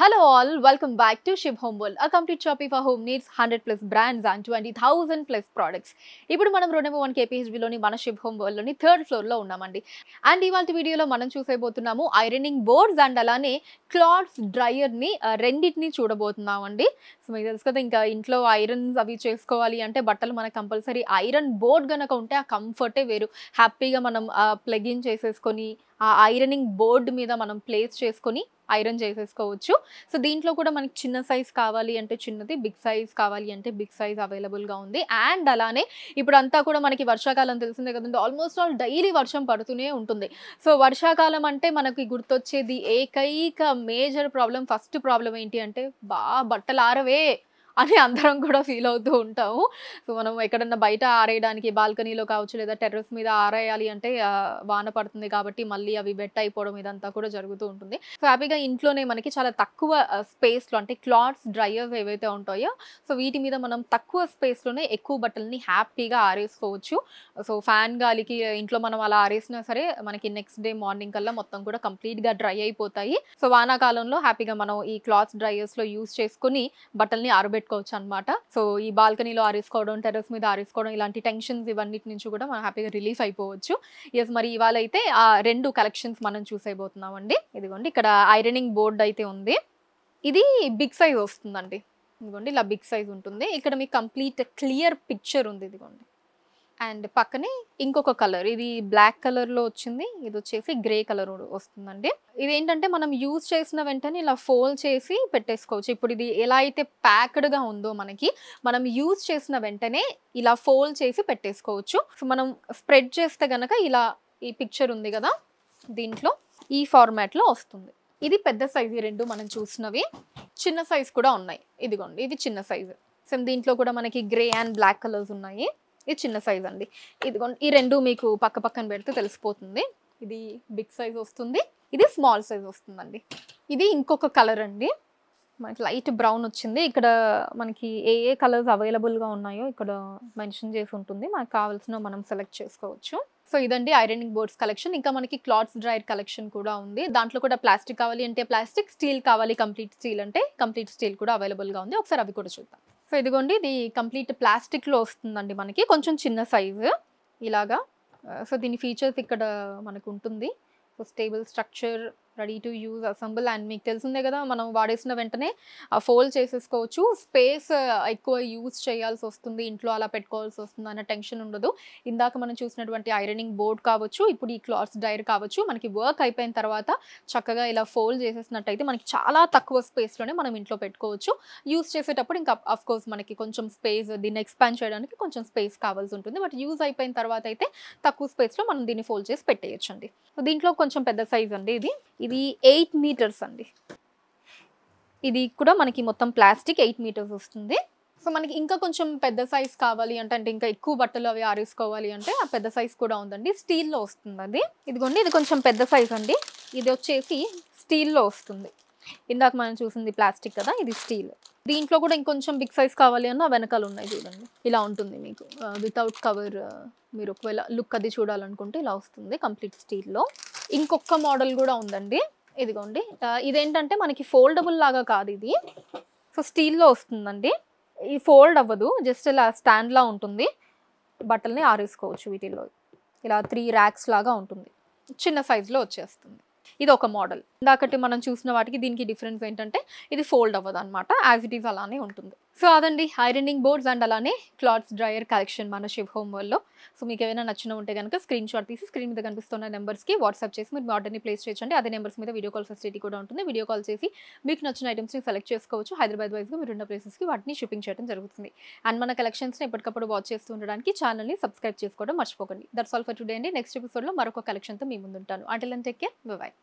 hello all welcome back to Shiv home Home a complete complete for home needs hundred plus brands and twenty thousand plus products ఇప్పుడు మనం రెండు one కేపీహెచ్బిలోని మన ship home వరల్డ్లోని third ఫ్లోర్లో ఉన్నామండి and ఇవాళ వీడియోలో మనం చూసేబోతున్నాము ఐరనింగ్ బోర్డ్స్ అండ్ అలానే క్లాత్స్ డ్రయర్ని రెండింటిని చూడబోతున్నామండి సో మీకు తెలుసు కదా ఇంకా ఇంట్లో ఐరన్స్ అవి చేసుకోవాలి అంటే బట్టలు మనకు కంపల్సరీ ఐరన్ బోర్డ్ కనుక ఉంటే ఆ కంఫర్టే వేరు హ్యాపీగా మనం ప్లగ్ ఇన్ చేసేసుకొని ఆ ఐరనింగ్ బోర్డు మీద మనం ప్లేస్ చేసుకొని ఐరన్ చేసేసుకోవచ్చు సో దీంట్లో కూడా మనకి చిన్న సైజ్ కావాలి అంటే చిన్నది బిగ్ సైజ్ కావాలి అంటే బిగ్ సైజ్ అవైలబుల్గా ఉంది అండ్ అలానే ఇప్పుడు అంతా కూడా మనకి వర్షాకాలం తెలిసిందే కదండి ఆల్మోస్ట్ ఆల్ డైలీ వర్షం పడుతూనే ఉంటుంది సో వర్షాకాలం అంటే మనకి గుర్తొచ్చేది ఏకైక మేజర్ ప్రాబ్లం ఫస్ట్ ప్రాబ్లం ఏంటి అంటే బా బట్టలు ఆరవే అని అందరం కూడా ఫీల్ అవుతూ ఉంటాము సో మనం ఎక్కడన్నా బయట ఆరేయడానికి బాల్కనీలో కావచ్చు లేదా టెర్రస్ మీద ఆరేయాలి అంటే వాన పడుతుంది కాబట్టి మళ్ళీ అవి బెట్ అయిపోవడం ఇదంతా కూడా జరుగుతూ ఉంటుంది సో హ్యాపీగా ఇంట్లోనే మనకి చాలా తక్కువ స్పేస్లో అంటే క్లాత్స్ డ్రైయర్స్ ఏవైతే ఉంటాయో సో వీటి మీద మనం తక్కువ స్పేస్లోనే ఎక్కువ బట్టలని హ్యాపీగా ఆరేసుకోవచ్చు సో ఫ్యాన్ గాలికి ఇంట్లో మనం అలా ఆరేసినా సరే మనకి నెక్స్ట్ డే మార్నింగ్ కల్లా మొత్తం కూడా కంప్లీట్గా డ్రై అయిపోతాయి సో వానాకాలంలో హ్యాపీగా మనం ఈ క్లాత్స్ డ్రైయర్స్లో యూస్ చేసుకుని బట్టల్ని ఆరబెట్టి పెట్టుకోవచ్చు అనమాట సో ఈ బాల్కనీలో ఆరేసుకోవడం టెరస్ మీద ఆరేసుకోవడం ఇలాంటి టెన్షన్స్ ఇవన్నిటి నుంచి కూడా మనం హ్యాపీగా రిలీఫ్ అయిపోవచ్చు ఎస్ మరి ఇవాళ అయితే ఆ రెండు కలెక్షన్స్ మనం అండి ఇదిగోండి ఇక్కడ ఐరనింగ్ బోర్డ్ అయితే ఉంది ఇది బిగ్ సైజ్ వస్తుందండి ఇదిగోండి ఇలా బిగ్ సైజ్ ఉంటుంది ఇక్కడ మీకు కంప్లీట్ క్లియర్ పిక్చర్ ఉంది ఇదిగోండి అండ్ పక్కనే ఇంకొక కలర్ ఇది బ్లాక్ కలర్లో వచ్చింది ఇది వచ్చేసి గ్రే కలర్ వస్తుందండి ఇది ఏంటంటే మనం యూజ్ చేసిన వెంటనే ఇలా ఫోల్డ్ చేసి పెట్టేసుకోవచ్చు ఇప్పుడు ఇది ఎలా అయితే ప్యాక్డ్గా ఉందో మనకి మనం యూజ్ చేసిన వెంటనే ఇలా ఫోల్డ్ చేసి పెట్టేసుకోవచ్చు సో మనం స్ప్రెడ్ చేస్తే గనక ఇలా ఈ పిక్చర్ ఉంది కదా దీంట్లో ఈ ఫార్మాట్లో వస్తుంది ఇది పెద్ద సైజు రెండు మనం చూసినవి చిన్న సైజు కూడా ఉన్నాయి ఇదిగోండి ఇది చిన్న సైజు సో దీంట్లో కూడా మనకి గ్రే అండ్ బ్లాక్ కలర్స్ ఉన్నాయి ఇది చిన్న సైజ్ అండి ఇదిగోండి ఈ రెండు మీకు పక్క పక్కన పెడితే తెలిసిపోతుంది ఇది బిగ్ సైజ్ వస్తుంది ఇది స్మాల్ సైజ్ వస్తుందండి ఇది ఇంకొక కలర్ అండి మనకి లైట్ బ్రౌన్ వచ్చింది ఇక్కడ మనకి ఏ ఏ కలర్స్ అవైలబుల్గా ఉన్నాయో ఇక్కడ మెన్షన్ చేసి ఉంటుంది మనకు కావాల్సిన మనం సెలెక్ట్ చేసుకోవచ్చు సో ఇదండి ఐరనింగ్ బోర్డ్స్ కలెక్షన్ ఇంకా మనకి క్లాత్స్ డ్రైర్ కలెక్షన్ కూడా ఉంది దాంట్లో కూడా ప్లాస్టిక్ కావాలి అంటే ప్లాస్టిక్ స్టీల్ కావాలి కంప్లీట్ స్టీల్ అంటే కంప్లీట్ స్టీల్ కూడా అవైలబుల్గా ఉంది ఒకసారి అవి కూడా చూద్దాం సో ఇదిగోండి ఇది కంప్లీట్ ప్లాస్టిక్లో వస్తుందండి మనకి కొంచెం చిన్న సైజు ఇలాగా సో దీని ఫీచర్స్ ఇక్కడ మనకు ఉంటుంది so stable structure ready to use assemble and మీకు తెలిసిందే కదా మనం వాడేసిన వెంటనే ఫోల్డ్ చేసేసుకోవచ్చు స్పేస్ ఎక్కువ యూజ్ చేయాల్సి వస్తుంది ఇంట్లో అలా పెట్టుకోవాల్సి వస్తుంది అన్న టెన్షన్ ఉండదు ఇందాక మనం చూసినటువంటి ఐరనింగ్ బోర్డ్ కావచ్చు ఇప్పుడు ఈ క్లాత్స్ డైర్ కావచ్చు మనకి వర్క్ అయిపోయిన తర్వాత చక్కగా ఇలా ఫోల్డ్ చేసేసినట్టయితే మనకి చాలా తక్కువ స్పేస్లోనే మనం ఇంట్లో పెట్టుకోవచ్చు యూజ్ చేసేటప్పుడు ఇంకా అఫ్ కోర్స్ మనకి కొంచెం స్పేస్ దీన్ని ఎక్స్పాండ్ చేయడానికి కొంచెం స్పేస్ కావాల్సి ఉంటుంది బట్ యూజ్ అయిపోయిన తర్వాత అయితే తక్కువ స్పేస్లో మనం దీన్ని ఫోల్డ్ చేసి పెట్టేయచ్చు అండి దీంట్లో కొంచెం పెద్ద సైజ్ అండి ఇది ఇది ఎయిట్ మీటర్స్ అండి ఇది కూడా మనకి మొత్తం ప్లాస్టిక్ ఎయిట్ మీటర్స్ వస్తుంది సో మనకి ఇంకా కొంచెం పెద్ద సైజ్ కావాలి అంటే అంటే ఇంకా ఎక్కువ బట్టలు అవి ఆరేసుకోవాలి అంటే ఆ పెద్ద సైజ్ కూడా ఉందండి స్టీల్లో వస్తుంది అది ఇదిగోండి ఇది కొంచెం పెద్ద సైజ్ అండి ఇది వచ్చేసి స్టీల్లో వస్తుంది ఇందాక మనం చూసింది ప్లాస్టిక్ కదా ఇది స్టీల్ దీంట్లో కూడా ఇంకొంచెం బిగ్ సైజ్ కావాలి అన్న వెనకాల ఉన్నాయి చూడండి ఇలా ఉంటుంది మీకు వితౌట్ కవర్ మీరు ఒకవేళ లుక్ అది చూడాలనుకుంటే ఇలా వస్తుంది కంప్లీట్ స్టీల్లో ఇంకొక మోడల్ కూడా ఉందండి ఇదిగోండి ఇదేంటంటే మనకి ఫోల్డబుల్ లాగా కాదు ఇది సో స్టీల్లో వస్తుందండి ఈ ఫోల్డ్ అవ్వదు జస్ట్ ఇలా స్టాండ్లా ఉంటుంది బట్టల్ని ఆరేసుకోవచ్చు వీటిల్లో ఇలా త్రీ ర్యాక్స్ లాగా ఉంటుంది చిన్న సైజులో వచ్చేస్తుంది ఇది ఒక మోడల్ ఇందాకటి మనం చూసిన వాటికి దీనికి డిఫరెన్స్ ఏంటంటే ఇది ఫోల్డ్ అవ్వదు అనమాట యాజ్ ఇట్ ఈస్ అలానే ఉంటుంది సో అదండి ఐరనింగ్ బోర్డ్స్ అండ్ అలానే క్లాత్స్ డ్రయర్ కలెక్షన్ మన శివ్ హోమ్ వల్ల సో మీకు ఏమైనా నచ్చిన ఉంటే కనుక స్క్రీన్ షాట్ తీసి స్క్రీన్ మీద కనిపిస్తున్న నెంబర్స్కి వాట్సాప్ చేసి మీరు ఆర్డర్ని ప్లేస్ చేయండి అదే నెంబర్స్ మీద వీడియో కాల్ ఫెసిలిటీ కూడా ఉంటుంది వీడియో కాల్ చేసి మీకు నచ్చిన ఐటమ్స్ని సెలెక్ట్ చేసుకోవచ్చు హైదరాబాద్ వైజ్గా ఉన్న ప్లేసెస్కి వాటిని షిప్పింగ్ చేయడం జరుగుతుంది అండ్ మన కలెక్షన్స్ని ఎప్పటికప్పుడు వాచ్ చేస్తూ ఉండడానికి ఛానల్ని సబ్స్క్రైబ్ చేసుకోవడం మర్చిపోకండి దట్స్ ఆల్ ఫర్ టుడే అండి నెక్స్ట్ ఎపిసోడ్లో మరొక కలెక్షన్తో మీ ముందుంటాను అంటే లెన్ టేక్ కేర్ బాయ్